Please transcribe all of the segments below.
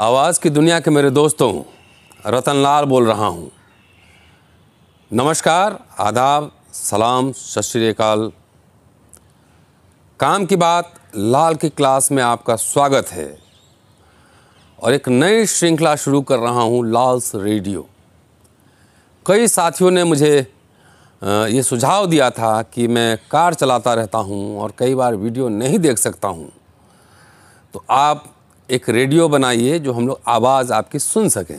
आवाज़ की दुनिया के मेरे दोस्तों रतन लाल बोल रहा हूँ नमस्कार आदाब सलाम सत श्रीकाल काम की बात लाल की क्लास में आपका स्वागत है और एक नई श्रृंखला शुरू कर रहा हूँ लाल्स रेडियो कई साथियों ने मुझे ये सुझाव दिया था कि मैं कार चलाता रहता हूँ और कई बार वीडियो नहीं देख सकता हूँ तो आप एक रेडियो बनाइए जो हम लोग आवाज़ आपकी सुन सकें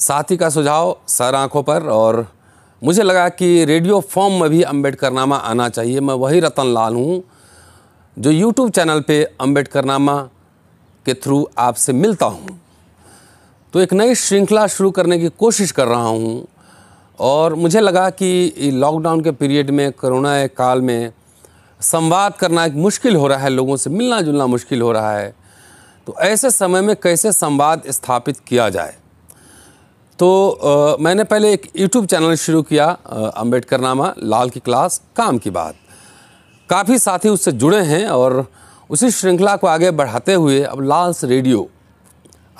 साथी का सुझाव सर आँखों पर और मुझे लगा कि रेडियो फॉर्म में भी अम्बेडकर नामा आना चाहिए मैं वही रतन लाल हूँ जो यूट्यूब चैनल पे अम्बेडकर नामा के थ्रू आपसे मिलता हूँ तो एक नई श्रृंखला शुरू करने की कोशिश कर रहा हूँ और मुझे लगा कि लॉकडाउन के पीरियड में कोरोना काल में संवाद करना मुश्किल हो रहा है लोगों से मिलना जुलना मुश्किल हो रहा है तो ऐसे समय में कैसे संवाद स्थापित किया जाए तो आ, मैंने पहले एक यूट्यूब चैनल शुरू किया अम्बेडकर नामा लाल की क्लास काम की बात काफ़ी साथी उससे जुड़े हैं और उसी श्रृंखला को आगे बढ़ाते हुए अब लाल्स रेडियो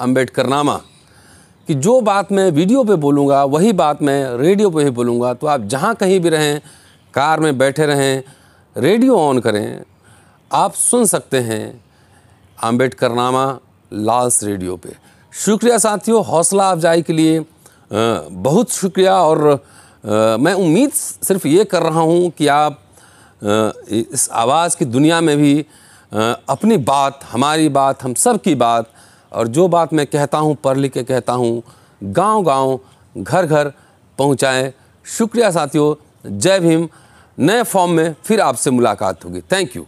अम्बेडकर नामा कि जो बात मैं वीडियो पे बोलूँगा वही बात मैं रेडियो पे ही बोलूँगा तो आप जहाँ कहीं भी रहें कार में बैठे रहें रेडियो ऑन करें आप सुन सकते हैं आम्बेडकर नामा लाल्स रेडियो पे शुक्रिया साथियों हौसला अफजाई के लिए बहुत शुक्रिया और मैं उम्मीद सिर्फ ये कर रहा हूँ कि आप इस आवाज़ की दुनिया में भी अपनी बात हमारी बात हम सब की बात और जो बात मैं कहता हूँ पढ़ लिख के कहता हूँ गांव-गांव घर-घर पहुँचाएँ शुक्रिया साथियों जय भीम नए फॉर्म में फिर आपसे मुलाकात होगी थैंक यू